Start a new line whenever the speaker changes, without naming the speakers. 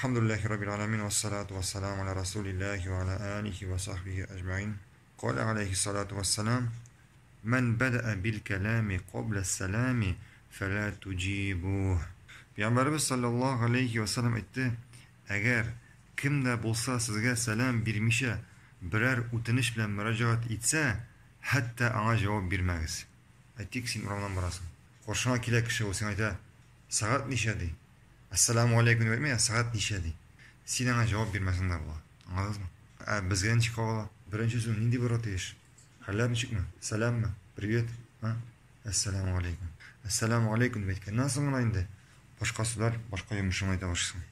الحمد لله رب العالمين والصلاه والسلام على رسول الله وعلى اله وصحبه اجمعين قال عليه الصلاه والسلام من بدا بالكلام قبل السلام فلا تجيبوه بيبررس صلى الله عليه وسلم ايتتي اگر ким де булса сизге салам бирмише бирәр үтенеш белән мураҗаат итсә хәтта а җавап бирмәгез ә тиксем мураван барасы ассаламу алейкум деп емес сағат неше дейді сен аңа жауап бермесаңдар бұлар аңладыңыз ба ә, бізге неше қала бірінші сөз нендей болады еш халябничикма сәлам ба привет а ассаламу алейкум ассаламу алейкум деп айтқаннан соң ғана енді башқа сөздер башқа емшің айта башсың